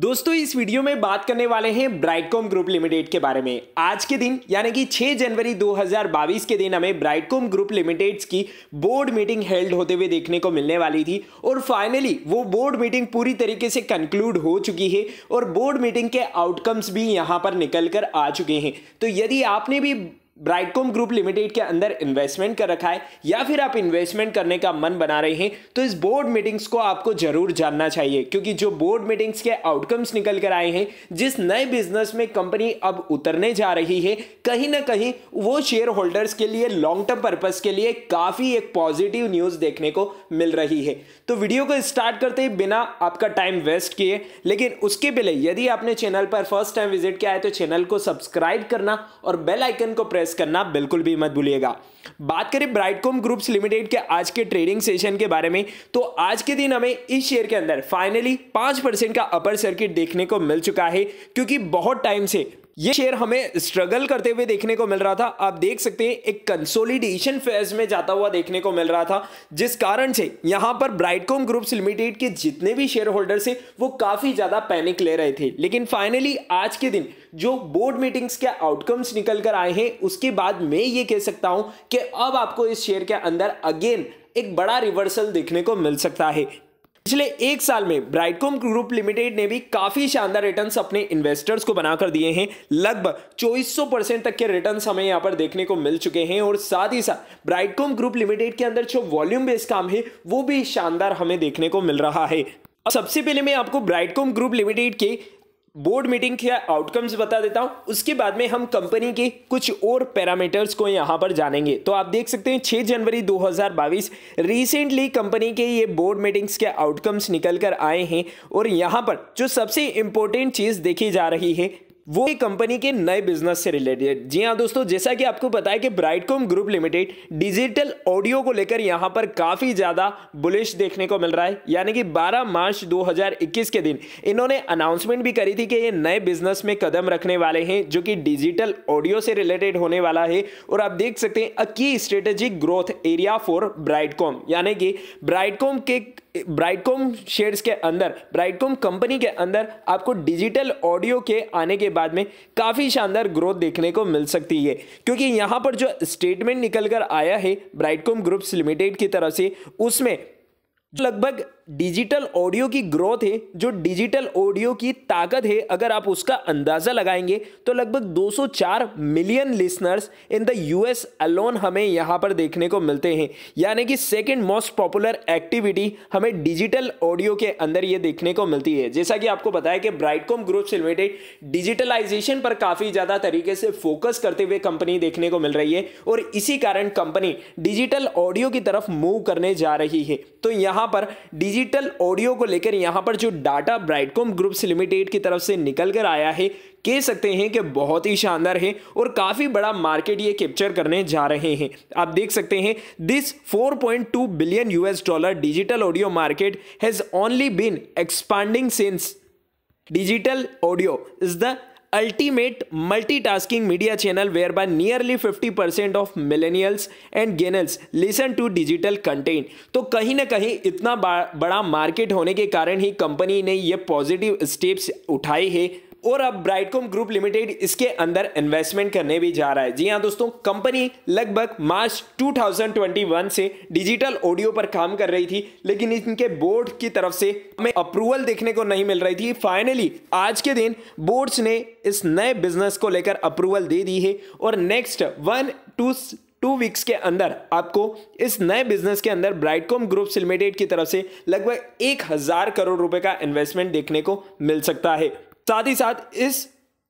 दोस्तों इस वीडियो में बात करने वाले हैं ब्राइटकॉम ग्रुप लिमिटेड के बारे में आज के दिन यानी कि 6 जनवरी 2022 के दिन हमें ब्राइटकॉम ग्रुप लिमिटेड्स की बोर्ड मीटिंग हेल्ड होते हुए देखने को मिलने वाली थी और फाइनली वो बोर्ड मीटिंग पूरी तरीके से कंक्लूड हो चुकी है और बोर्ड मीटिंग के आउटकम्स भी यहाँ पर निकल कर आ चुके हैं तो यदि आपने भी ब्राइटकॉम ग्रुप लिमिटेड के अंदर इन्वेस्टमेंट कर रखा है या फिर आप इन्वेस्टमेंट करने का मन बना रहे हैं तो इस बोर्ड मीटिंग्स को आपको जरूर जानना चाहिए क्योंकि जो बोर्ड मीटिंग्स के आउटकम्स निकल कर आए हैं जिस नए बिजनेस में कंपनी अब उतरने जा रही है कहीं ना कहीं वो शेयर होल्डर्स के लिए लॉन्ग टर्म पर्पज के लिए काफ़ी एक पॉजिटिव न्यूज़ देखने को मिल रही है तो वीडियो को स्टार्ट करते ही बिना आपका टाइम वेस्ट किए लेकिन उसके पहले यदि आपने चैनल पर फर्स्ट टाइम विजिट किया है तो चैनल को सब्सक्राइब करना और बेल आइकन को प्रेस प्रेस करना बिल्कुल भी मत भूलिएगा बात करें ब्राइटकॉम ग्रुप्स लिमिटेड के आज के ट्रेडिंग सेशन के बारे में तो आज के दिन हमें इस शेयर के अंदर फाइनली पांच परसेंट का अपर सर्किट देखने को मिल चुका है क्योंकि बहुत टाइम से ये शेयर हमें स्ट्रगल करते हुए देखने को मिल रहा था आप देख सकते हैं एक कंसोलिडेशन फेज में जाता हुआ देखने को मिल रहा था जिस कारण से यहां पर ब्राइटकॉम ग्रुप्स लिमिटेड के जितने भी शेयर होल्डर से वो काफी ज्यादा पैनिक ले रहे थे लेकिन फाइनली आज के दिन जो बोर्ड मीटिंग्स के आउटकम्स निकल कर आए हैं उसके बाद मैं ये कह सकता हूं कि अब आपको इस शेयर के अंदर अगेन एक बड़ा रिवर्सल देखने को मिल सकता है पिछले एक साल में ब्राइटकॉम ग्रुप लिमिटेड ने भी काफी शानदार रिटर्न्स अपने इन्वेस्टर्स को बनाकर दिए हैं लगभग चौबीस परसेंट तक के रिटर्न्स हमें यहाँ पर देखने को मिल चुके हैं और साथ ही साथ ब्राइटकॉम ग्रुप लिमिटेड के अंदर जो वॉल्यूम बेस्ड काम है वो भी शानदार हमें देखने को मिल रहा है सबसे पहले मैं आपको ब्राइटकॉम ग्रुप लिमिटेड के बोर्ड मीटिंग के आउटकम्स बता देता हूँ उसके बाद में हम कंपनी के कुछ और पैरामीटर्स को यहाँ पर जानेंगे तो आप देख सकते हैं 6 जनवरी 2022 रिसेंटली कंपनी के ये बोर्ड मीटिंग्स के आउटकम्स निकल कर आए हैं और यहाँ पर जो सबसे इंपॉर्टेंट चीज़ देखी जा रही है वो कंपनी के नए बिजनेस से रिलेटेड जी हाँ दोस्तों जैसा कि आपको पता है कि Brightcom Group Limited digital audio को लेकर यहाँ पर काफ़ी ज़्यादा बुलिश देखने को मिल रहा है यानी कि 12 मार्च 2021 के दिन इन्होंने अनाउंसमेंट भी करी थी कि ये नए बिजनेस में कदम रखने वाले हैं जो कि डिजिटल ऑडियो से रिलेटेड होने वाला है और आप देख सकते हैं अ की strategic growth area for Brightcom यानी कि ब्राइटकॉम के ब्राइटकॉम शेयर्स के अंदर ब्राइटकॉम कंपनी के अंदर आपको डिजिटल ऑडियो के आने के बाद में काफ़ी शानदार ग्रोथ देखने को मिल सकती है क्योंकि यहाँ पर जो स्टेटमेंट निकल कर आया है ब्राइटकॉम ग्रुप्स लिमिटेड की तरफ से उसमें लगभग डिजिटल ऑडियो की ग्रोथ है जो डिजिटल ऑडियो की ताकत है अगर आप उसका अंदाज़ा लगाएंगे तो लगभग 204 million listeners in the US alone हमें यहाँ पर देखने को मिलते हैं यानी कि सेकंड मोस्ट पॉपुलर एक्टिविटी हमें डिजिटल ऑडियो के अंदर ये देखने को मिलती है जैसा कि आपको बताया कि ब्राइटकॉम ग्रुप से रिलेटेड डिजिटलाइजेशन पर काफ़ी ज़्यादा तरीके से फोकस करते हुए कंपनी देखने को मिल रही है और इसी कारण कंपनी डिजिटल ऑडियो की तरफ मूव करने जा रही है तो यहाँ पर डिजिटल डिजिटल ऑडियो को लेकर यहाँ पर जो डाटा ब्राइटकॉम ग्रुप्स लिमिटेड की तरफ से निकल कर आया है कह सकते हैं कि बहुत ही शानदार है और काफ़ी बड़ा मार्केट ये कैप्चर करने जा रहे हैं आप देख सकते हैं this 4.2 billion US dollar digital audio market has only been expanding since digital audio is the ultimate multitasking media channel whereby nearly fifty percent of millennials and गेनल्स लिसन टू डिजिटल कंटेंट तो कहीं ना कहीं इतना बड़ा market होने के कारण ही कंपनी ने ये पॉजिटिव स्टेप्स उठाए हैं और अब ब्राइटकॉम ग्रुप लिमिटेड इसके अंदर इन्वेस्टमेंट करने भी जा रहा है जी हाँ दोस्तों कंपनी लगभग मार्च 2021 से डिजिटल ऑडियो पर काम कर रही थी लेकिन इनके बोर्ड की तरफ से हमें अप्रूवल देखने को नहीं मिल रही थी फाइनली आज के दिन बोर्ड्स ने इस नए बिजनेस को लेकर अप्रूवल दे दी है और next one to two weeks के अंदर आपको इस नए बिजनेस के अंदर ब्राइटकॉम ग्रुप्स लिमिटेड की तरफ से लगभग एक हज़ार करोड़ रुपए का इन्वेस्टमेंट देखने को मिल सकता है साथ ही साथ इस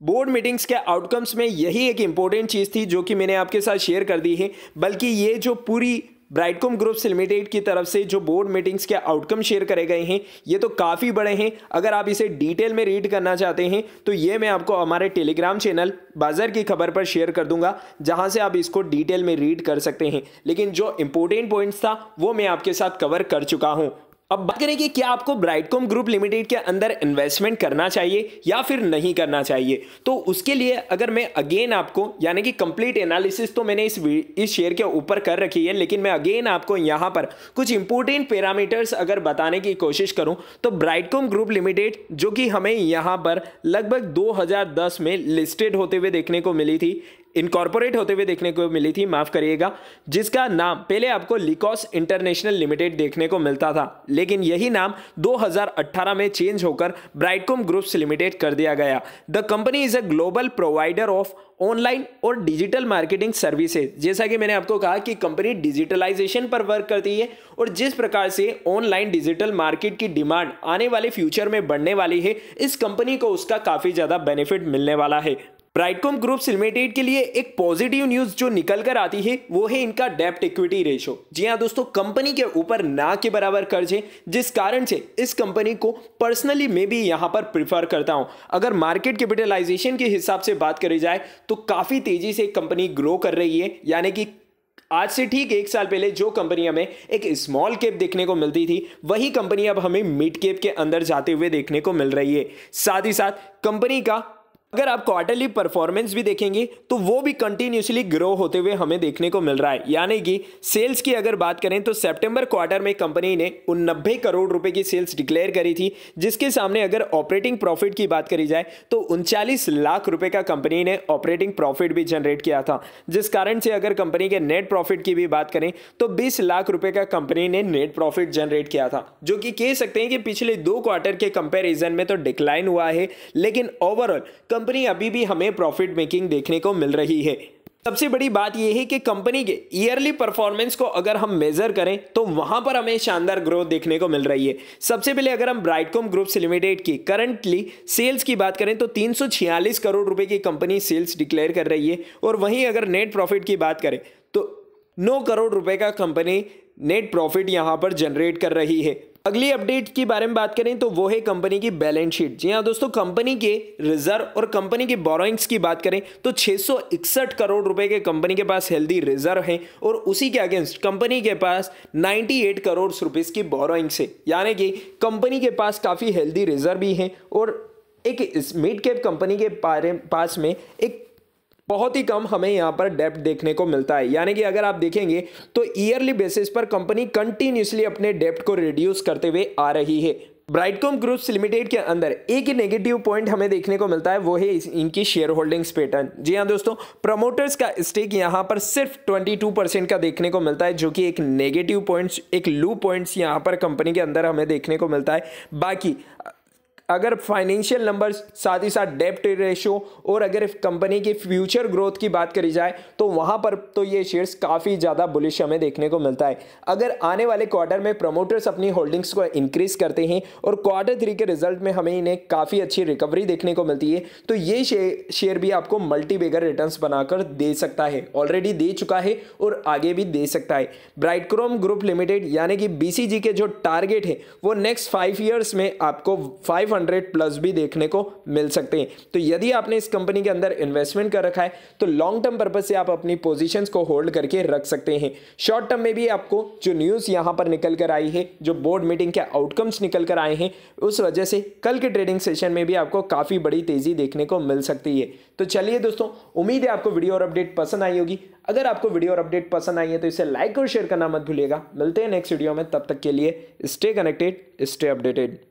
बोर्ड मीटिंग्स के आउटकम्स में यही एक इम्पोर्टेंट चीज़ थी जो कि मैंने आपके साथ शेयर कर दी है बल्कि ये जो पूरी ब्राइटकॉम ग्रुप्स लिमिटेड की तरफ से जो बोर्ड मीटिंग्स के आउटकम शेयर करे गए हैं ये तो काफ़ी बड़े हैं अगर आप इसे डिटेल में रीड करना चाहते हैं तो ये मैं आपको हमारे टेलीग्राम चैनल बाजार की खबर पर शेयर कर दूंगा जहां से आप इसको डिटेल में रीड कर सकते हैं लेकिन जो इम्पोर्टेंट पॉइंट्स था वो मैं आपके साथ कवर कर चुका हूँ अब बात करें कि क्या आपको ब्राइटकॉम ग्रुप लिमिटेड के अंदर इन्वेस्टमेंट करना चाहिए या फिर नहीं करना चाहिए तो उसके लिए अगर मैं अगेन आपको यानी कि कंप्लीट एनालिसिस तो मैंने इस इस शेयर के ऊपर कर रखी है लेकिन मैं अगेन आपको यहाँ पर कुछ इंपॉर्टेंट पैरामीटर्स अगर बताने की कोशिश करूँ तो ब्राइटकॉम ग्रुप लिमिटेड जो कि हमें यहाँ पर लगभग दो में लिस्टेड होते हुए देखने को मिली थी इनकॉर्पोरेट होते हुए देखने को मिली थी माफ़ करिएगा जिसका नाम पहले आपको लिकॉस इंटरनेशनल लिमिटेड देखने को मिलता था लेकिन यही नाम 2018 में चेंज होकर ब्राइटकॉम ग्रुप्स लिमिटेड कर दिया गया the company is a global provider of online और डिजिटल मार्केटिंग सर्विसेज जैसा कि मैंने आपको कहा कि कंपनी डिजिटलाइजेशन पर वर्क करती है और जिस प्रकार से ऑनलाइन डिजिटल मार्केट की डिमांड आने वाले फ्यूचर में बढ़ने वाली है इस कंपनी को उसका काफ़ी ज़्यादा बेनिफिट मिलने वाला है ब्राइटकॉम ग्रुप्स लिमिटेड के लिए एक पॉजिटिव न्यूज जो निकल कर आती है वो है इनका डेप्ट इक्विटी रेशो जी हाँ दोस्तों कंपनी के ऊपर ना के बराबर कर्ज है जिस कारण से इस कंपनी को पर्सनली मैं भी यहाँ पर प्रिफर करता हूँ अगर मार्केट कैपिटलाइजेशन के हिसाब से बात करी जाए तो काफ़ी तेजी से कंपनी ग्रो कर रही है यानी कि आज से ठीक एक साल पहले जो कंपनी हमें एक स्मॉल कैप देखने को मिलती थी वही कंपनी अब हमें मिड कैप के अंदर जाते हुए देखने को मिल रही है साथ ही साथ कंपनी का अगर आप क्वार्टरली परफॉर्मेंस भी देखेंगे तो वो भी कंटिन्यूसली ग्रो होते हुए हमें देखने को मिल रहा है यानी कि सेल्स की अगर बात करें तो सितंबर क्वार्टर में कंपनी ने नब्बे करोड़ रुपए की सेल्स डिक्लेयर करी थी जिसके सामने अगर ऑपरेटिंग प्रॉफिट की बात करी जाए तो उनचालीस लाख रुपए का कंपनी ने ऑपरेटिंग प्रॉफिट भी जनरेट किया था जिस कारण से अगर कंपनी के नेट प्रॉफिट की भी बात करें तो बीस लाख रुपए का कंपनी ने नेट प्रॉफिट जनरेट किया था जो कि कह सकते हैं कि पिछले दो क्वार्टर के कंपेरिजन में तो डिक्लाइन हुआ है लेकिन ओवरऑल कंपनी अभी भी हमें प्रॉफिट मेकिंग देखने को मिल रही है सबसे बड़ी बात यह है कि कंपनी के ईयरली परफॉर्मेंस को अगर हम मेजर करें तो वहां पर हमें शानदार ग्रोथ देखने को मिल रही है सबसे पहले अगर हम ब्राइटकॉम ग्रुप्स लिमिटेड की करंटली सेल्स की बात करें तो 346 करोड़ रुपए की कंपनी सेल्स डिक्लेयर कर रही है और वहीं अगर नेट प्रॉफिट की बात करें तो नौ करोड़ रुपए का कंपनी नेट प्रॉफिट यहाँ पर जनरेट कर रही है अगली अपडेट के बारे में बात करें तो वो है कंपनी की बैलेंस शीट जी हाँ दोस्तों कंपनी के रिजर्व और कंपनी की बोरोइंग्स की बात करें तो 661 करोड़ रुपए के कंपनी के पास हेल्दी रिजर्व हैं और उसी के अगेंस्ट कंपनी के पास 98 करोड़ रुपए की बोरोइंग्स है यानी कि कंपनी के पास काफ़ी हेल्दी रिजर्व भी हैं और एक मिड कैप कंपनी के पास में एक बहुत ही कम हमें यहाँ पर डेप्ट देखने को मिलता है यानी कि अगर आप देखेंगे तो ईयरली बेसिस पर कंपनी कंटिन्यूसली अपने डेप्ट को रिड्यूस करते हुए आ रही है ब्राइटकॉम ग्रुप्स लिमिटेड के अंदर एक नेगेटिव पॉइंट हमें देखने को मिलता है वो है इनकी शेयर होल्डिंग्स पैटर्न जी हाँ दोस्तों प्रमोटर्स का स्टेक यहाँ पर सिर्फ 22 परसेंट का देखने को मिलता है जो कि एक नेगेटिव पॉइंट्स एक लू पॉइंट्स यहाँ पर कंपनी के अंदर हमें देखने को मिलता है बाकी अगर फाइनेंशियल नंबर्स साथ ही साथ डेप्ट रेशो और अगर कंपनी की फ्यूचर ग्रोथ की बात करी जाए तो वहाँ पर तो ये शेयर्स काफ़ी ज़्यादा बुलिश हमें देखने को मिलता है अगर आने वाले क्वार्टर में प्रमोटर्स अपनी होल्डिंग्स को इंक्रीज करते हैं और क्वार्टर थ्री के रिजल्ट में हमें इन्हें काफ़ी अच्छी रिकवरी देखने को मिलती है तो ये शेयर भी आपको मल्टी बेगर रिटर्न बनाकर दे सकता है ऑलरेडी दे चुका है और आगे भी दे सकता है ब्राइटक्रोम ग्रुप लिमिटेड यानी कि बी के जो टारगेट है वो नेक्स्ट फाइव ईयर्स में आपको फाइव 200 प्लस भी देखने को मिल सकते हैं तो यदि आपने इस कंपनी के अंदर इन्वेस्टमेंट कर रखा है तो लॉन्ग टर्म पर्पज से आप अपनी पोजिशन को होल्ड करके रख सकते हैं शॉर्ट टर्म में भी आपको जो न्यूज़ यहाँ पर निकल कर आई है जो बोर्ड मीटिंग के आउटकम्स निकल कर आए हैं उस वजह से कल के ट्रेडिंग सेशन में भी आपको काफ़ी बड़ी तेज़ी देखने को मिल सकती है तो चलिए दोस्तों उम्मीद है आपको वीडियो और अपडेट पसंद आई होगी अगर आपको वीडियो और अपडेट पसंद आई है तो इसे लाइक और शेयर करना मत भूलिएगा मिलते हैं नेक्स्ट वीडियो में तब तक के लिए स्टे कनेक्टेड स्टे अपडेटेड